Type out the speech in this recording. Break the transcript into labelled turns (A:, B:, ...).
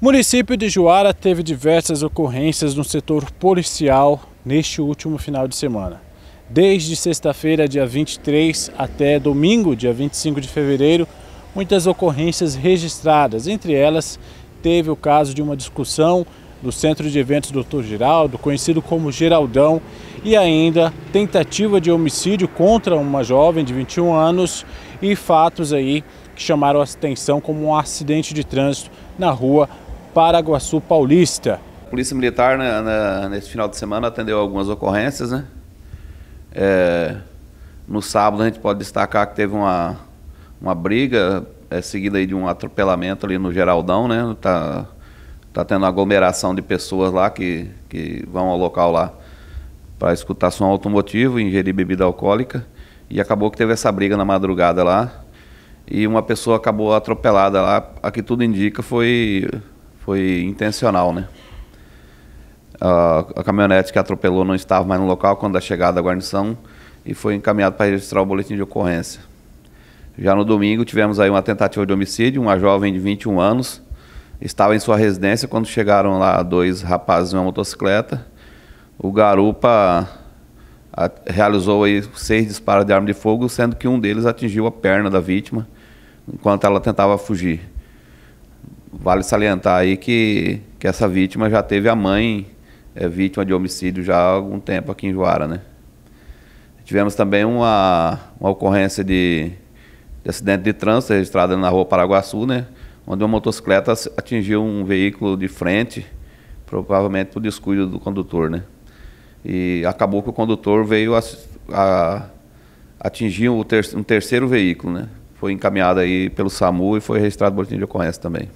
A: O município de Juara teve diversas ocorrências no setor policial neste último final de semana. Desde sexta-feira, dia 23, até domingo, dia 25 de fevereiro, muitas ocorrências registradas. Entre elas, teve o caso de uma discussão no Centro de Eventos Dr. Giraldo, conhecido como Geraldão, e ainda tentativa de homicídio contra uma jovem de 21 anos e fatos aí que chamaram a atenção como um acidente de trânsito na rua Paraguaçu Paulista.
B: A Polícia Militar, né, na, nesse final de semana, atendeu algumas ocorrências, né? É, no sábado a gente pode destacar que teve uma, uma briga é, seguida de um atropelamento ali no Geraldão, né? Tá, tá tendo aglomeração de pessoas lá que, que vão ao local lá para escutar som automotivo, ingerir bebida alcoólica. E acabou que teve essa briga na madrugada lá. E uma pessoa acabou atropelada lá. A que tudo indica foi foi intencional, né? A, a caminhonete que atropelou não estava mais no local quando a chegada da guarnição e foi encaminhado para registrar o boletim de ocorrência. Já no domingo tivemos aí uma tentativa de homicídio, uma jovem de 21 anos estava em sua residência quando chegaram lá dois rapazes em uma motocicleta. O garupa a, realizou aí seis disparos de arma de fogo, sendo que um deles atingiu a perna da vítima enquanto ela tentava fugir vale salientar aí que, que essa vítima já teve a mãe é, vítima de homicídio já há algum tempo aqui em Juara, né? Tivemos também uma, uma ocorrência de, de acidente de trânsito registrada na rua Paraguaçu, né? Onde uma motocicleta atingiu um veículo de frente, provavelmente por descuido do condutor, né? E acabou que o condutor veio a, a atingir um, ter, um terceiro veículo, né? Foi encaminhado aí pelo SAMU e foi registrado o boletim de ocorrência também.